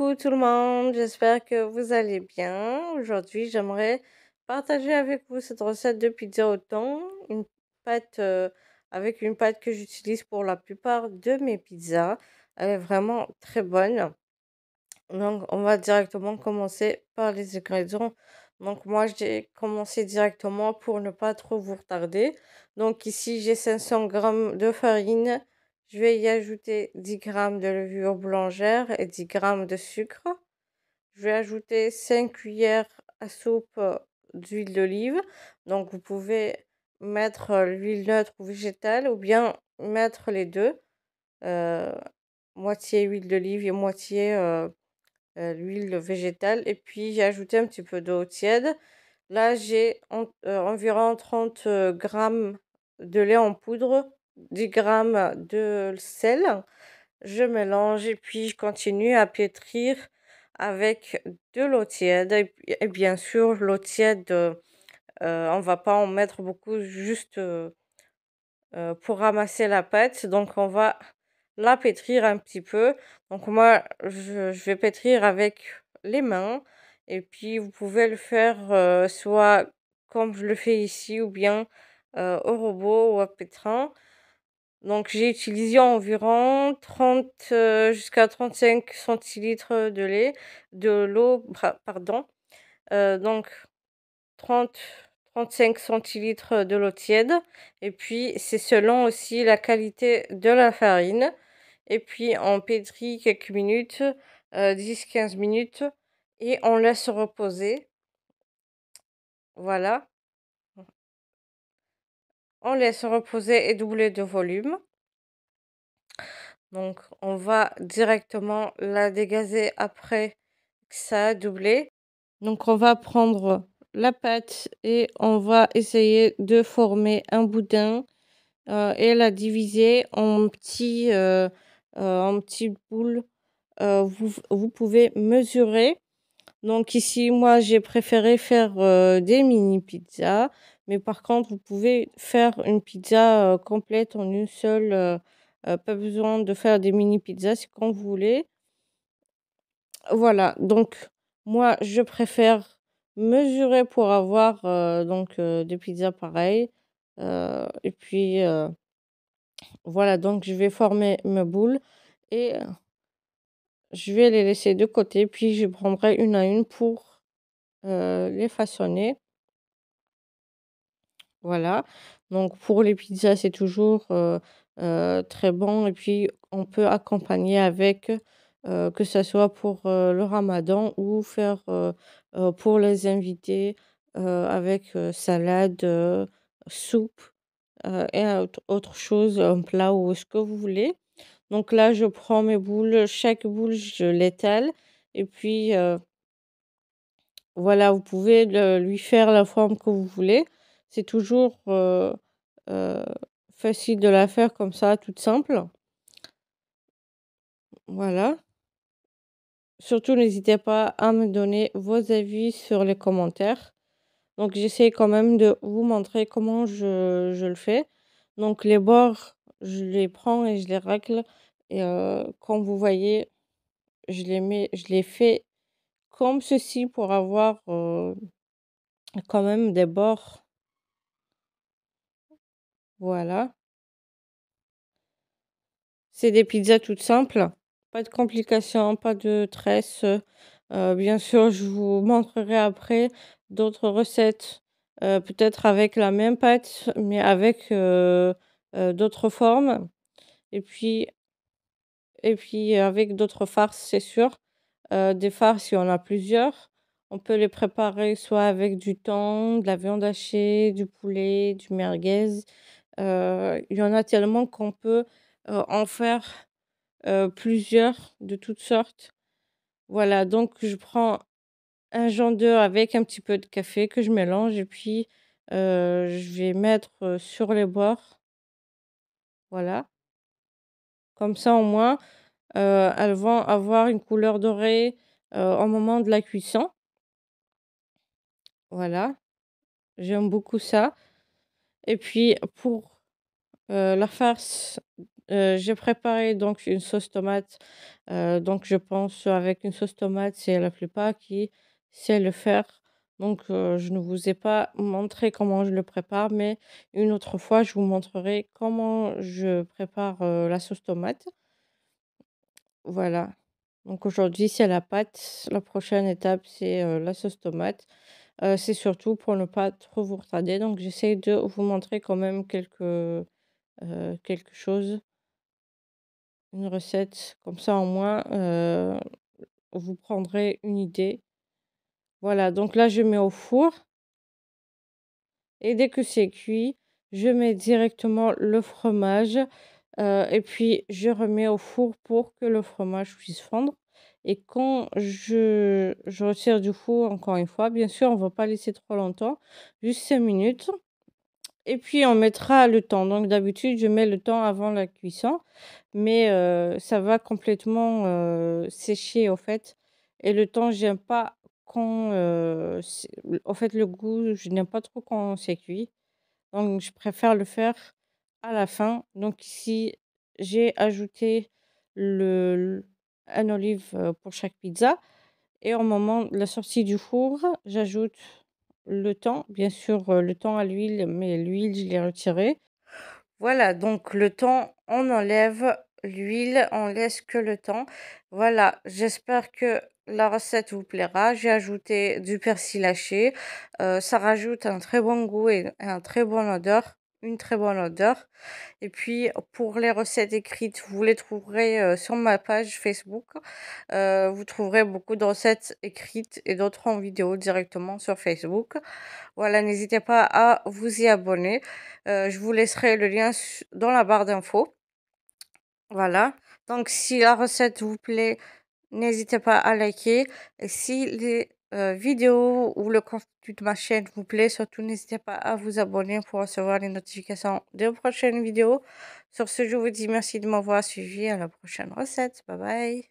coucou tout le monde, j'espère que vous allez bien. Aujourd'hui, j'aimerais partager avec vous cette recette de pizza au thon, une pâte euh, avec une pâte que j'utilise pour la plupart de mes pizzas. Elle est vraiment très bonne. Donc, on va directement commencer par les ingrédients. Donc, moi, j'ai commencé directement pour ne pas trop vous retarder. Donc, ici, j'ai 500 g de farine, je vais y ajouter 10 g de levure boulangère et 10 g de sucre. Je vais ajouter 5 cuillères à soupe d'huile d'olive. Donc vous pouvez mettre l'huile neutre ou végétale ou bien mettre les deux. Euh, moitié huile d'olive et moitié euh, euh, l'huile végétale. Et puis j'ai ajouté un petit peu d'eau tiède. Là j'ai environ 30 g de lait en poudre 10 grammes de sel. Je mélange et puis je continue à pétrir avec de l'eau tiède. Et, bien sûr, l'eau tiède, on euh, euh, on va pas en mettre beaucoup juste euh, pour ramasser la pâte. Donc, on va la pétrir un petit peu. Donc, moi, je, vais pétrir avec les mains. Et puis, vous pouvez le faire soit comme je le fais ici ou bien au robot ou à pétrin. Donc j'ai utilisé environ 30 euh, jusqu'à 35 centilitres de lait, de l'eau, pardon. Euh, donc 35 centilitres de l'eau tiède et puis c'est selon aussi la qualité de la farine et puis on pétrit quelques minutes 10-15 euh, minutes et on laisse reposer voilà on laisse reposer et doubler de volume. Donc on va directement la dégazer après que ça a doublé. Donc on va prendre la pâte et on va essayer de former un boudin euh, et la diviser en petits, euh, euh, en petites boules. Vous, vous, pouvez mesurer. Donc ici, moi, j'ai préféré faire des mini pizzas. Mais par contre, vous pouvez faire une pizza euh, complète en une seule. Euh, euh, pas besoin de faire des mini pizzas, c'est quand vous voulez. Voilà, donc moi, je préfère mesurer pour avoir donc des pizzas pareilles. et puis voilà, donc je vais former ma boule et je vais les laisser de côté. Puis je prendrai une à une pour les façonner. Voilà. Donc pour les pizzas, c'est toujours très bon. Et puis on peut accompagner avec, que ce soit pour le ramadan ou faire pour les invités avec salade, soupe et autre chose, un plat ou ce que vous voulez. Donc là, je prends mes boules, chaque boule, je l'étale. Et puis voilà, vous pouvez lui faire la forme que vous voulez. C'est toujours facile de la faire comme ça, toute simple. Voilà. Surtout, n'hésitez pas à me donner vos avis sur les commentaires. Donc, j'essaie quand même de vous montrer comment je, le fais. Donc, les bords, je les prends et je les règle. Et comme vous voyez, je les, mets, je les fais comme ceci pour avoir quand même des bords voilà. C'est des pizzas toutes simples. Pas de complications, pas de tresses. Euh, bien sûr, je vous montrerai après d'autres recettes. Euh, peut-être avec la même pâte, mais avec euh, d'autres formes. Et puis, et puis avec d'autres farces, c'est sûr. des farces, il y en a plusieurs. On peut les préparer soit avec du thon, de la viande hachée, du poulet, du merguez, euh, il y en a tellement qu'on peut euh, en faire euh, plusieurs de toutes sortes. Voilà, donc je prends un genre d'œuf avec un petit peu de café que je mélange et puis je vais mettre sur les bords. Voilà. Comme ça au moins, elles vont avoir une couleur dorée au moment de la cuisson. Voilà. J'aime beaucoup ça. Et puis pour euh, la farce, euh, j'ai préparé donc une sauce tomate. Euh, donc je pense avec une sauce tomate, c'est la plupart qui sait le faire. Donc je ne vous ai pas montré comment je le prépare, mais une autre fois, je vous montrerai comment je prépare la sauce tomate. Voilà. Donc aujourd'hui, c'est la pâte. La prochaine étape, c'est la sauce tomate. c'est surtout pour ne pas trop vous retarder. Donc j'essaie de vous montrer quand même quelques euh, quelque chose, une recette. Comme ça, au moins, euh, vous prendrez une idée. Voilà, donc là, je mets au four. Et dès que c'est cuit, je mets directement le fromage. Euh, et puis, je remets au four pour que le fromage puisse fondre. Et quand je, je retire du four, encore une fois, bien sûr, on va pas laisser trop longtemps, juste 5 minutes et puis on mettra le temps. Donc d'habitude, je mets le temps avant la cuisson, mais euh, ça va complètement euh, sécher au fait. Et le temps, j'aime pas quand. Euh, en fait, le goût, je n'aime pas trop quand c'est cuit. Donc je préfère le faire à la fin. Donc ici, j'ai ajouté le, un olive pour chaque pizza. Et au moment de la sortie du four, j'ajoute le temps bien sûr le temps à l'huile, mais l'huile je l'ai retirée. Voilà, donc le temps on enlève, l'huile on laisse que le temps Voilà, j'espère que la recette vous plaira. J'ai ajouté du persil haché, ça rajoute un très bon goût et un très bon odeur une très bonne odeur. Et puis pour les recettes écrites, vous les trouverez euh, sur ma page Facebook. Euh, vous trouverez beaucoup de recettes écrites et d'autres en vidéo directement sur Facebook. Voilà, n'hésitez pas à vous y abonner. Euh, je vous laisserai le lien dans la barre d'infos. Voilà. Donc si la recette vous plaît, n'hésitez pas à liker. Et si les euh, vidéo ou le contenu de ma chaîne vous plaît, surtout n'hésitez pas à vous abonner pour recevoir les notifications des prochaines vidéos. Sur ce, je vous dis merci de m'avoir suivi. À la prochaine recette. Bye bye.